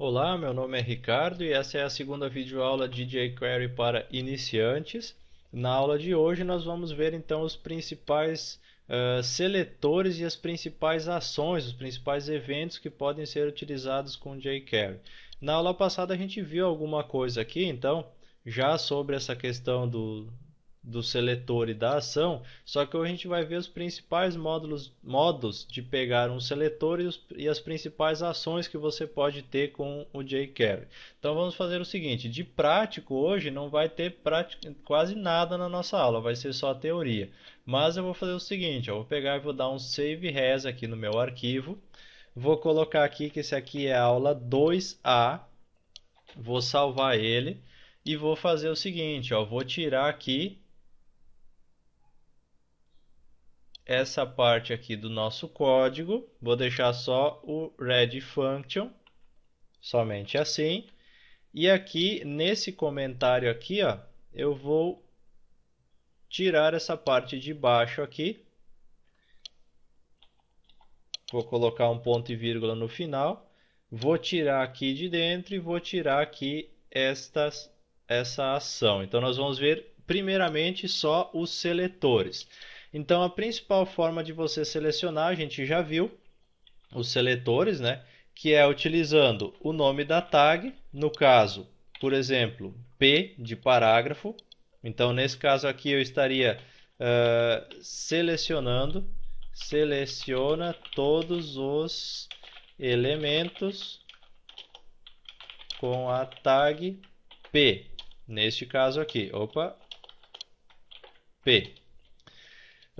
Olá, meu nome é Ricardo e essa é a segunda videoaula de jQuery para iniciantes. Na aula de hoje nós vamos ver então os principais uh, seletores e as principais ações, os principais eventos que podem ser utilizados com jQuery. Na aula passada a gente viu alguma coisa aqui, então, já sobre essa questão do, do seletor e da ação, só que hoje a gente vai ver os principais módulos, modos de pegar um seletor e, os, e as principais ações que você pode ter com o jQuery. Então vamos fazer o seguinte, de prático hoje não vai ter prático, quase nada na nossa aula, vai ser só teoria. Mas eu vou fazer o seguinte, eu vou pegar e vou dar um save res aqui no meu arquivo, vou colocar aqui que esse aqui é a aula 2A, vou salvar ele. E vou fazer o seguinte, ó, vou tirar aqui essa parte aqui do nosso código, vou deixar só o red function, somente assim. E aqui nesse comentário aqui, ó, eu vou tirar essa parte de baixo aqui. Vou colocar um ponto e vírgula no final. Vou tirar aqui de dentro e vou tirar aqui estas, essa ação. Então nós vamos ver primeiramente só os seletores. Então a principal forma de você selecionar, a gente já viu os seletores, né? Que é utilizando o nome da tag, no caso, por exemplo, P de parágrafo. Então nesse caso aqui eu estaria uh, selecionando, seleciona todos os elementos com a tag P. Neste caso aqui, opa, P.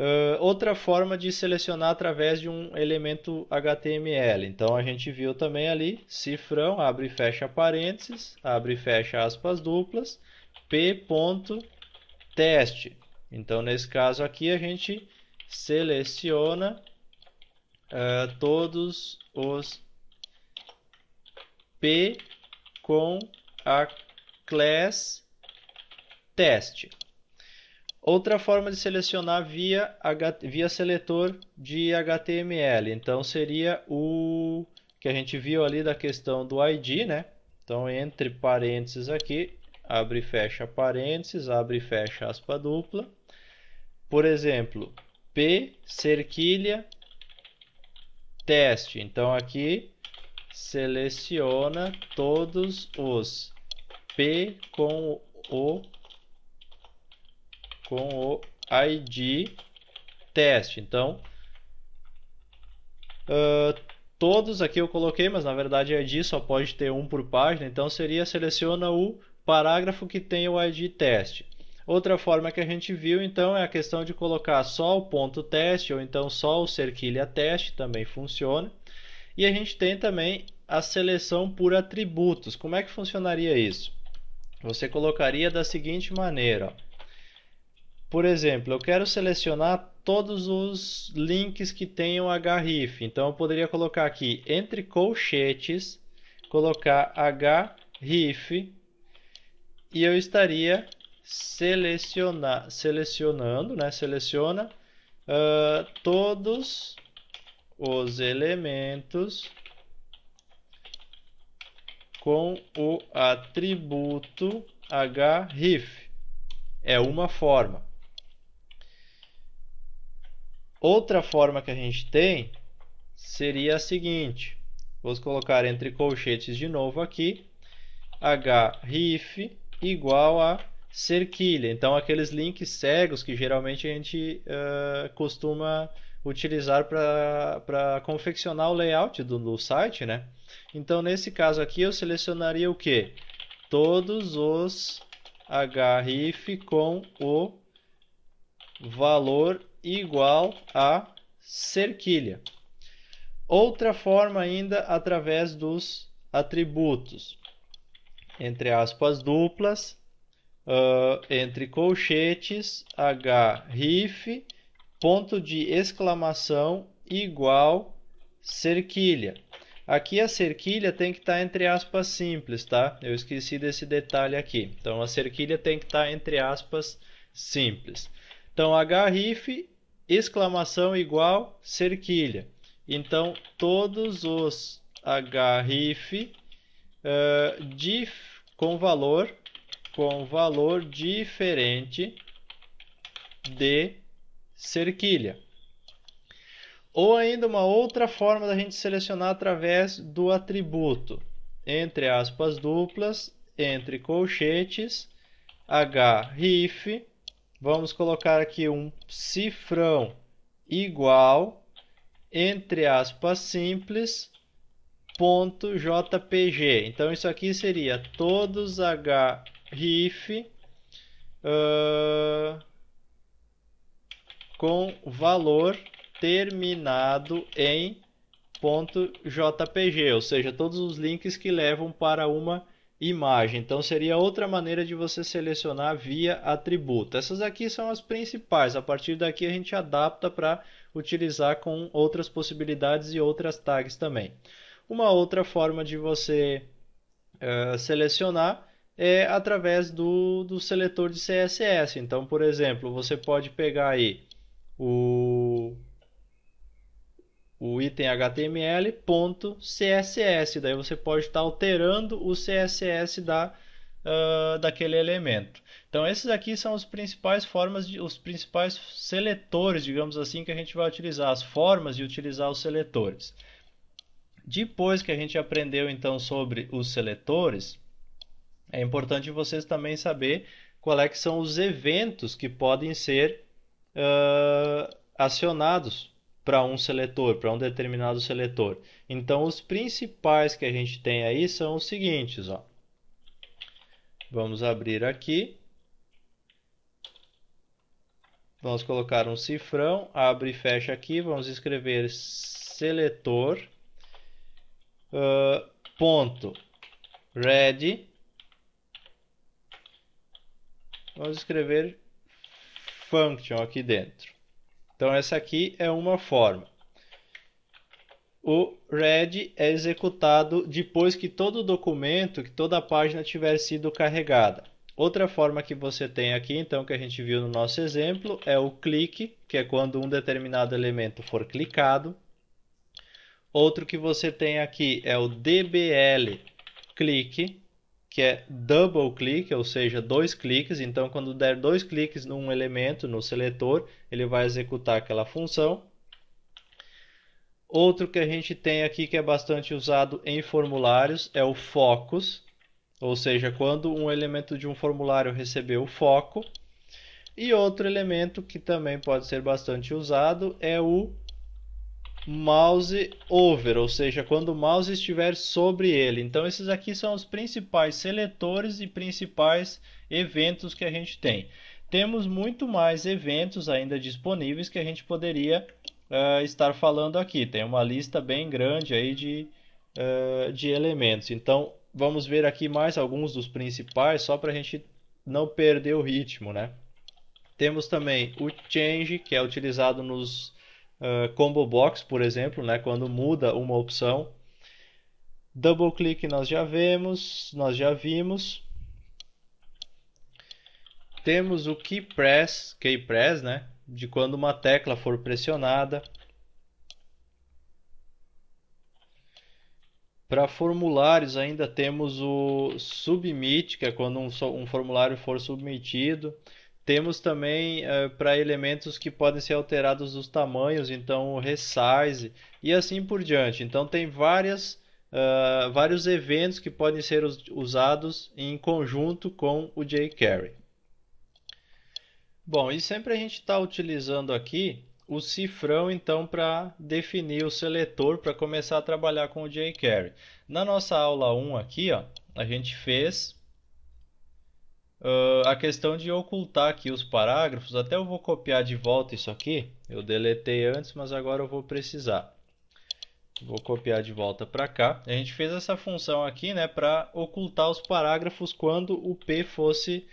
Uh, outra forma de selecionar através de um elemento HTML. Então a gente viu também ali cifrão, abre e fecha parênteses, abre e fecha aspas duplas, p.teste. Então nesse caso aqui a gente seleciona uh, todos os p com a class teste. Outra forma de selecionar via, via seletor de HTML. Então seria o que a gente viu ali da questão do ID, né? Então entre parênteses aqui, abre e fecha parênteses, abre e fecha aspa dupla. Por exemplo, P cerquilha teste. Então aqui seleciona todos os P com o com o ID teste. Então, uh, todos aqui eu coloquei, mas na verdade ID só pode ter um por página, então seria seleciona o parágrafo que tem o ID teste. Outra forma que a gente viu, então, é a questão de colocar só o ponto teste ou então só o cerquilha teste, também funciona. E a gente tem também a seleção por atributos. Como é que funcionaria isso? Você colocaria da seguinte maneira, ó por exemplo, eu quero selecionar todos os links que tenham href. Então eu poderia colocar aqui entre colchetes, colocar href e eu estaria selecionar, selecionando, né? Seleciona uh, todos os elementos com o atributo href. É uma forma. Outra forma que a gente tem seria a seguinte. Vou colocar entre colchetes de novo aqui. href igual a cerquilha. Então, aqueles links cegos que geralmente a gente uh, costuma utilizar para confeccionar o layout do, do, site, né? Então, nesse caso aqui, eu selecionaria o que? Todos os href com o valor igual a cerquilha. Outra forma ainda através dos atributos, entre aspas duplas, uh, entre colchetes, riff, ponto de exclamação igual cerquilha. Aqui a cerquilha tem que estar tá entre aspas simples, tá? Eu esqueci desse detalhe aqui. Então a cerquilha tem que estar tá entre aspas simples. Então, hrif, exclamação igual, cerquilha. Então, todos os hrif uh, eh, dif, com valor com valor diferente de cerquilha. Ou ainda uma outra forma da gente selecionar através do atributo. Entre aspas duplas, entre colchetes, hrif, vamos colocar aqui um cifrão igual, entre aspas simples, ponto .jpg. Então, isso aqui seria todos href uh, ah, com valor terminado em ponto .jpg, ou seja, todos os links que levam para uma imagem. Então seria outra maneira de você selecionar via atributo. Essas aqui são as principais. A partir daqui a gente adapta para utilizar com outras possibilidades e outras tags também. Uma outra forma de você uh, selecionar é através do, do seletor de CSS. Então, por exemplo, você pode pegar aí o o item HTML ponto CSS. Daí você pode estar alterando o CSS da, uh, daquele elemento. Então esses aqui são os principais formas, de, os principais seletores, digamos assim, que a gente vai utilizar, as formas de utilizar os seletores. Depois que a gente aprendeu então sobre os seletores, é importante vocês também saber qual é que são os eventos que podem ser uh, acionados para um seletor, para um determinado seletor. Então, os principais que a gente tem aí são os seguintes. Ó. Vamos abrir aqui. Vamos colocar um cifrão, abre e fecha aqui. Vamos escrever seletor uh, ponto red. Vamos escrever function aqui dentro. Então essa aqui é uma forma. O read é executado depois que todo o documento, que toda a página tiver sido carregada. Outra forma que você tem aqui, então, que a gente viu no nosso exemplo, é o clique, que é quando um determinado elemento for clicado. Outro que você tem aqui é o dbl clique, que é double click, ou seja, dois cliques. Então, quando der dois cliques num elemento, no seletor, ele vai executar aquela função. Outro que a gente tem aqui que é bastante usado em formulários é o focus, ou seja, quando um elemento de um formulário recebeu o foco. E outro elemento que também pode ser bastante usado é o mouse over, ou seja, quando o mouse estiver sobre ele. Então esses aqui são os principais seletores e principais eventos que a gente tem. Temos muito mais eventos ainda disponíveis que a gente poderia uh, estar falando aqui. Tem uma lista bem grande aí de, uh, de elementos. Então vamos ver aqui mais alguns dos principais só para a gente não perder o ritmo, né? Temos também o change que é utilizado nos ah, combo box, por exemplo, né, quando muda uma opção. Double click nós já vemos, nós já vimos. Temos o key press, key press, né, de quando uma tecla for pressionada. Para formulários ainda temos o submit, que é quando um, um formulário for submetido. Temos também eh, para elementos que podem ser alterados os tamanhos, então o resize e assim por diante. Então tem várias, uh, vários eventos que podem ser us usados em conjunto com o jQuery. Bom, e sempre a gente está utilizando aqui o cifrão então para definir o seletor para começar a trabalhar com o jQuery. Na nossa aula 1 aqui, ó, a gente fez Uh, a questão de ocultar aqui os parágrafos, até eu vou copiar de volta isso aqui. Eu deletei antes, mas agora eu vou precisar. Vou copiar de volta para cá. A gente fez essa função aqui né, para ocultar os parágrafos quando o P fosse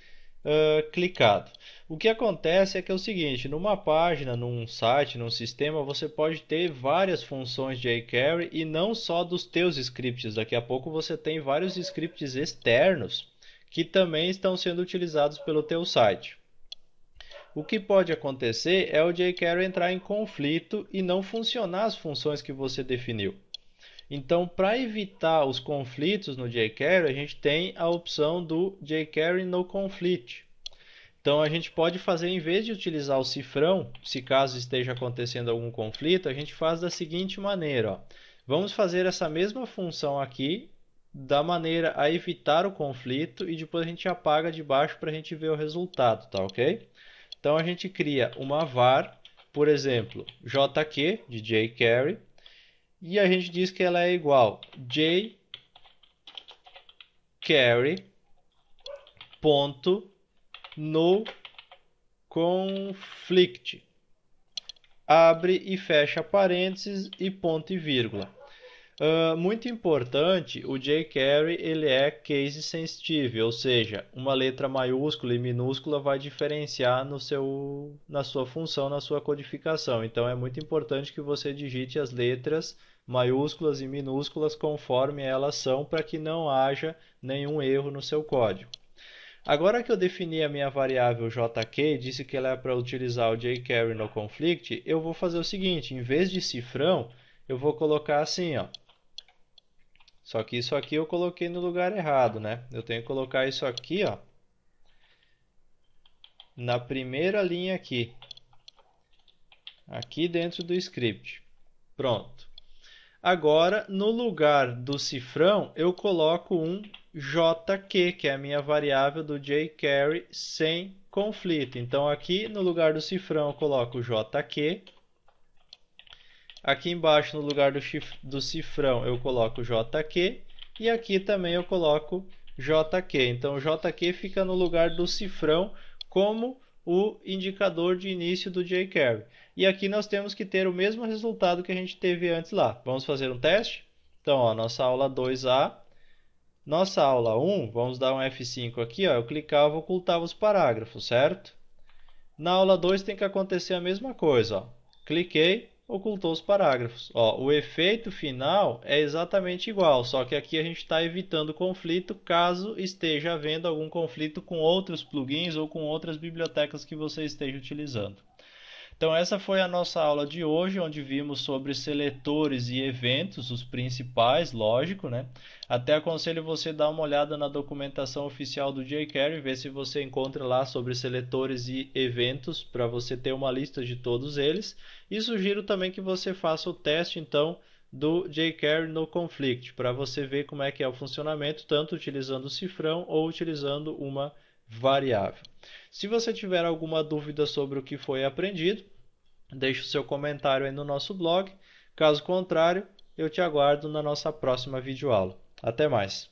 uh, clicado. O que acontece é que é o seguinte, numa página, num site, num sistema, você pode ter várias funções de jQuery e não só dos teus scripts. Daqui a pouco você tem vários scripts externos que também estão sendo utilizados pelo teu site. O que pode acontecer é o jQuery entrar em conflito e não funcionar as funções que você definiu. Então, para evitar os conflitos no jQuery, a gente tem a opção do jQuery no conflict. Então, a gente pode fazer, em vez de utilizar o cifrão, se caso esteja acontecendo algum conflito, a gente faz da seguinte maneira. Ó. Vamos fazer essa mesma função aqui da maneira a evitar o conflito e depois a gente apaga de baixo para a gente ver o resultado, tá ok? Então a gente cria uma var, por exemplo, jq de jQuery e a gente diz que ela é igual jQuery ponto no conflict abre e fecha parênteses e ponto e vírgula Uh, muito importante, o J. Carey ele é case sensitive, ou seja, uma letra maiúscula e minúscula vai diferenciar no seu, na sua função, na sua codificação. Então é muito importante que você digite as letras maiúsculas e minúsculas conforme elas são para que não haja nenhum erro no seu código. Agora que eu defini a minha variável jk, disse que ela é para utilizar o jQuery no conflict, eu vou fazer o seguinte, em vez de cifrão, eu vou colocar assim, ó, só que isso aqui eu coloquei no lugar errado, né? Eu tenho que colocar isso aqui, ó. Na primeira linha aqui. Aqui dentro do script. Pronto. Agora, no lugar do cifrão, eu coloco um jq, que é a minha variável do jQuery sem conflito. Então, aqui no lugar do cifrão, eu coloco jq Aqui embaixo, no lugar do, do cifrão, eu coloco JQ. E aqui também eu coloco JQ. Então, JQ fica no lugar do cifrão como o indicador de início do jQuery. E aqui nós temos que ter o mesmo resultado que a gente teve antes lá. Vamos fazer um teste? Então, ó, nossa aula 2A. Nossa aula 1, vamos dar um F5 aqui, ó, eu clicava, ocultava os parágrafos, certo? Na aula 2 tem que acontecer a mesma coisa, ó. Cliquei, ocultou os parágrafos. Ó, o efeito final é exatamente igual, só que aqui a gente está evitando conflito caso esteja havendo algum conflito com outros plugins ou com outras bibliotecas que você esteja utilizando. Então, essa foi a nossa aula de hoje, onde vimos sobre seletores e eventos, os principais, lógico, né? Até aconselho você dar uma olhada na documentação oficial do jQuery, ver se você encontra lá sobre seletores e eventos, para você ter uma lista de todos eles. E sugiro também que você faça o teste, então, do jQuery no Conflict, para você ver como é que é o funcionamento, tanto utilizando o cifrão ou utilizando uma variável. Se você tiver alguma dúvida sobre o que foi aprendido, deixe o seu comentário aí no nosso blog. Caso contrário, eu te aguardo na nossa próxima videoaula. Até mais!